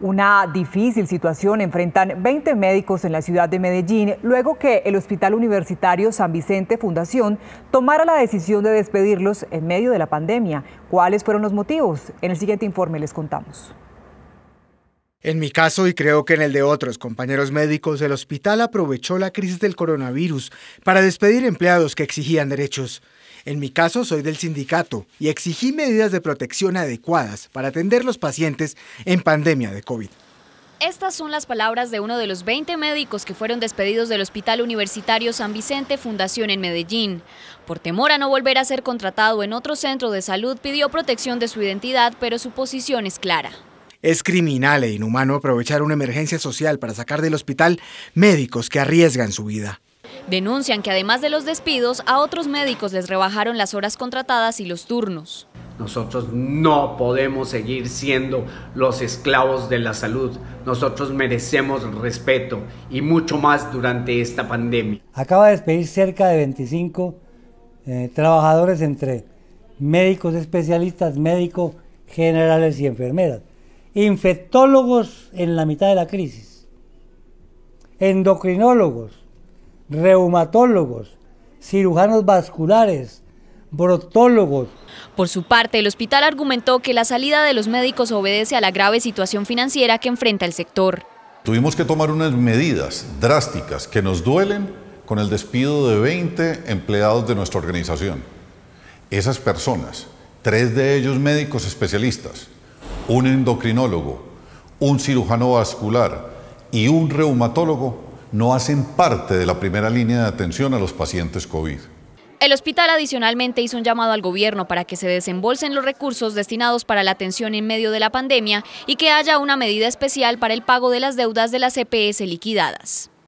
Una difícil situación enfrentan 20 médicos en la ciudad de Medellín luego que el Hospital Universitario San Vicente Fundación tomara la decisión de despedirlos en medio de la pandemia. ¿Cuáles fueron los motivos? En el siguiente informe les contamos. En mi caso y creo que en el de otros compañeros médicos, el hospital aprovechó la crisis del coronavirus para despedir empleados que exigían derechos. En mi caso soy del sindicato y exigí medidas de protección adecuadas para atender los pacientes en pandemia de COVID. Estas son las palabras de uno de los 20 médicos que fueron despedidos del Hospital Universitario San Vicente Fundación en Medellín. Por temor a no volver a ser contratado en otro centro de salud, pidió protección de su identidad, pero su posición es clara. Es criminal e inhumano aprovechar una emergencia social para sacar del hospital médicos que arriesgan su vida. Denuncian que además de los despidos, a otros médicos les rebajaron las horas contratadas y los turnos. Nosotros no podemos seguir siendo los esclavos de la salud. Nosotros merecemos respeto y mucho más durante esta pandemia. Acaba de despedir cerca de 25 eh, trabajadores entre médicos especialistas, médicos generales y enfermeras infectólogos en la mitad de la crisis, endocrinólogos, reumatólogos, cirujanos vasculares, brotólogos. Por su parte, el hospital argumentó que la salida de los médicos obedece a la grave situación financiera que enfrenta el sector. Tuvimos que tomar unas medidas drásticas que nos duelen con el despido de 20 empleados de nuestra organización. Esas personas, tres de ellos médicos especialistas, un endocrinólogo, un cirujano vascular y un reumatólogo no hacen parte de la primera línea de atención a los pacientes COVID. El hospital adicionalmente hizo un llamado al gobierno para que se desembolsen los recursos destinados para la atención en medio de la pandemia y que haya una medida especial para el pago de las deudas de las EPS liquidadas.